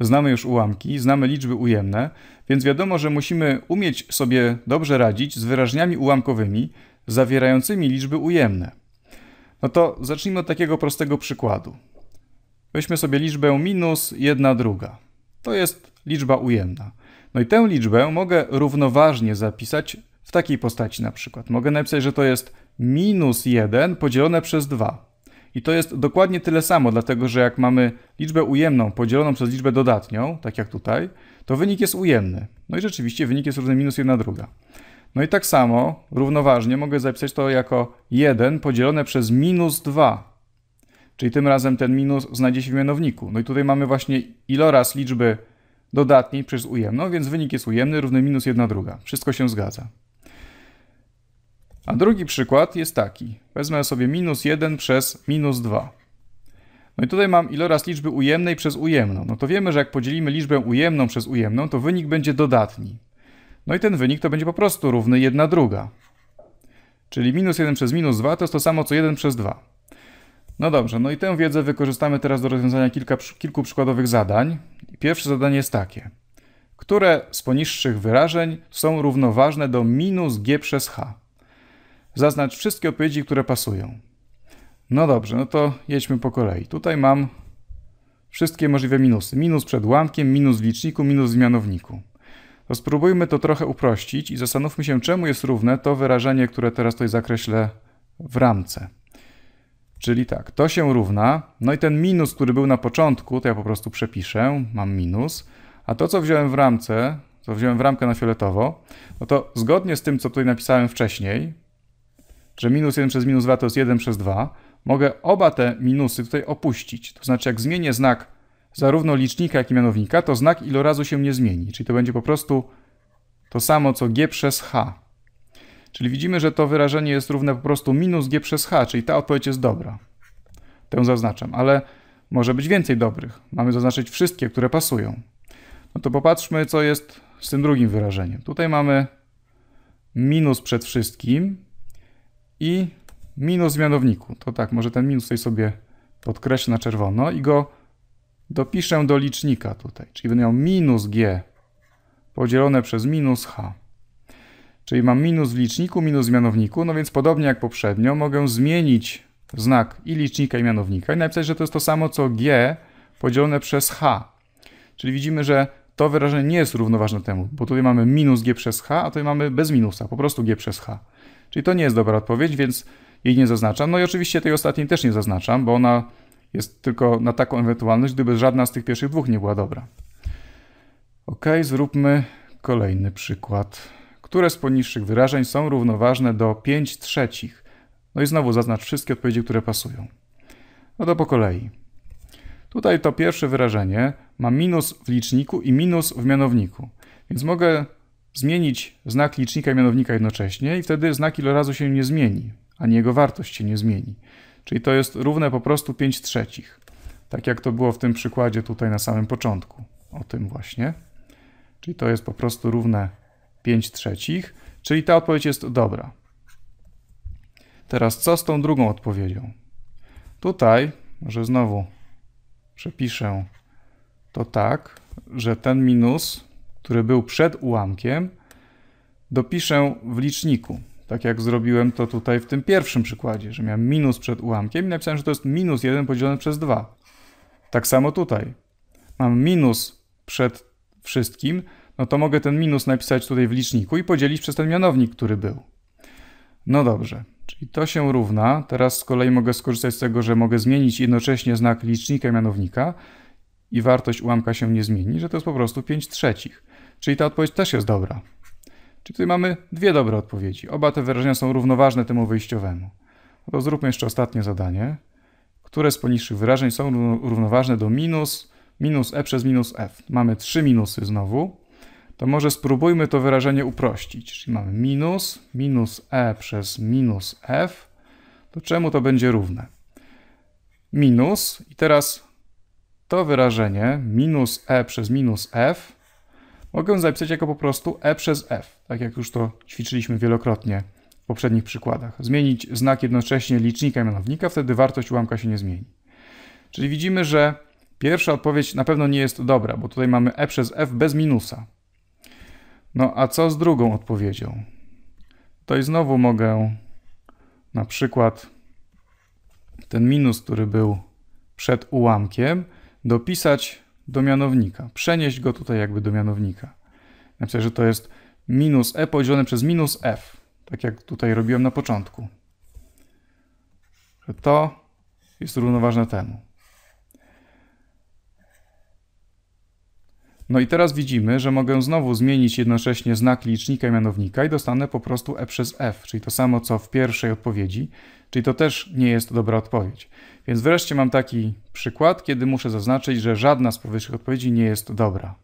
Znamy już ułamki, znamy liczby ujemne, więc wiadomo, że musimy umieć sobie dobrze radzić z wyrażniami ułamkowymi zawierającymi liczby ujemne. No to zacznijmy od takiego prostego przykładu. Weźmy sobie liczbę minus 1 druga. To jest liczba ujemna. No i tę liczbę mogę równoważnie zapisać w takiej postaci na przykład. Mogę napisać, że to jest minus 1 podzielone przez 2. I to jest dokładnie tyle samo, dlatego że jak mamy liczbę ujemną podzieloną przez liczbę dodatnią, tak jak tutaj, to wynik jest ujemny. No i rzeczywiście wynik jest równy minus 1 druga. No i tak samo, równoważnie, mogę zapisać to jako 1 podzielone przez minus 2. Czyli tym razem ten minus znajdzie się w mianowniku. No i tutaj mamy właśnie iloraz liczby dodatniej przez ujemną, więc wynik jest ujemny, równy minus 1 druga. Wszystko się zgadza. A drugi przykład jest taki. Wezmę sobie minus 1 przez minus 2. No i tutaj mam iloraz liczby ujemnej przez ujemną. No to wiemy, że jak podzielimy liczbę ujemną przez ujemną, to wynik będzie dodatni. No i ten wynik to będzie po prostu równy 1 druga. Czyli minus 1 przez minus 2 to jest to samo co 1 przez 2. No dobrze, no i tę wiedzę wykorzystamy teraz do rozwiązania kilka, kilku przykładowych zadań. Pierwsze zadanie jest takie. Które z poniższych wyrażeń są równoważne do minus g przez h? Zaznacz wszystkie odpowiedzi, które pasują. No dobrze, no to jedźmy po kolei. Tutaj mam wszystkie możliwe minusy. Minus przed łamkiem, minus w liczniku, minus w mianowniku. To spróbujmy to trochę uprościć i zastanówmy się, czemu jest równe to wyrażenie, które teraz tutaj zakreślę w ramce. Czyli tak, to się równa, no i ten minus, który był na początku, to ja po prostu przepiszę, mam minus, a to, co wziąłem w ramce, co wziąłem w ramkę na fioletowo, no to zgodnie z tym, co tutaj napisałem wcześniej, że minus 1 przez minus 2 to jest 1 przez 2, mogę oba te minusy tutaj opuścić. To znaczy, jak zmienię znak zarówno licznika, jak i mianownika, to znak ilorazu się nie zmieni. Czyli to będzie po prostu to samo, co g przez h. Czyli widzimy, że to wyrażenie jest równe po prostu minus g przez h, czyli ta odpowiedź jest dobra. Tę zaznaczam, ale może być więcej dobrych. Mamy zaznaczyć wszystkie, które pasują. No to popatrzmy, co jest z tym drugim wyrażeniem. Tutaj mamy minus przed wszystkim, i minus w mianowniku. To tak, może ten minus tutaj sobie podkreślę na czerwono i go dopiszę do licznika tutaj. Czyli będę miał minus g podzielone przez minus h. Czyli mam minus w liczniku, minus w mianowniku, no więc podobnie jak poprzednio mogę zmienić znak i licznika i mianownika i napisać, że to jest to samo co g podzielone przez h. Czyli widzimy, że to wyrażenie nie jest równoważne temu, bo tutaj mamy minus g przez h, a tutaj mamy bez minusa, po prostu g przez h. Czyli to nie jest dobra odpowiedź, więc jej nie zaznaczam. No i oczywiście tej ostatniej też nie zaznaczam, bo ona jest tylko na taką ewentualność, gdyby żadna z tych pierwszych dwóch nie była dobra. Ok, zróbmy kolejny przykład. Które z poniższych wyrażeń są równoważne do 5 trzecich? No i znowu zaznacz wszystkie odpowiedzi, które pasują. No to po kolei. Tutaj to pierwsze wyrażenie ma minus w liczniku i minus w mianowniku. Więc mogę zmienić znak licznika i mianownika jednocześnie i wtedy znak ilorazu się nie zmieni, ani jego wartość się nie zmieni. Czyli to jest równe po prostu 5 trzecich. Tak jak to było w tym przykładzie tutaj na samym początku. O tym właśnie. Czyli to jest po prostu równe 5 trzecich. Czyli ta odpowiedź jest dobra. Teraz co z tą drugą odpowiedzią? Tutaj, że znowu przepiszę to tak, że ten minus który był przed ułamkiem, dopiszę w liczniku. Tak jak zrobiłem to tutaj w tym pierwszym przykładzie, że miałem minus przed ułamkiem i napisałem, że to jest minus 1 podzielone przez 2. Tak samo tutaj. Mam minus przed wszystkim, no to mogę ten minus napisać tutaj w liczniku i podzielić przez ten mianownik, który był. No dobrze, czyli to się równa. Teraz z kolei mogę skorzystać z tego, że mogę zmienić jednocześnie znak licznika i mianownika i wartość ułamka się nie zmieni, że to jest po prostu 5 trzecich. Czyli ta odpowiedź też jest dobra. Czyli tutaj mamy dwie dobre odpowiedzi. Oba te wyrażenia są równoważne temu wyjściowemu. No to zróbmy jeszcze ostatnie zadanie. Które z poniższych wyrażeń są równoważne do minus, minus e przez minus f? Mamy trzy minusy znowu. To może spróbujmy to wyrażenie uprościć. Czyli mamy minus, minus e przez minus f. To czemu to będzie równe? Minus i teraz to wyrażenie minus e przez minus f mogę zapisać jako po prostu e przez f, tak jak już to ćwiczyliśmy wielokrotnie w poprzednich przykładach. Zmienić znak jednocześnie licznika i mianownika, wtedy wartość ułamka się nie zmieni. Czyli widzimy, że pierwsza odpowiedź na pewno nie jest dobra, bo tutaj mamy e przez f bez minusa. No a co z drugą odpowiedzią? Tutaj znowu mogę na przykład ten minus, który był przed ułamkiem, dopisać do mianownika. Przenieść go tutaj jakby do mianownika. Napisać, że to jest minus e podzielone przez minus f. Tak jak tutaj robiłem na początku. Że to jest równoważne temu. No i teraz widzimy, że mogę znowu zmienić jednocześnie znak licznika i mianownika i dostanę po prostu e przez f, czyli to samo co w pierwszej odpowiedzi, czyli to też nie jest dobra odpowiedź. Więc wreszcie mam taki przykład, kiedy muszę zaznaczyć, że żadna z powyższych odpowiedzi nie jest dobra.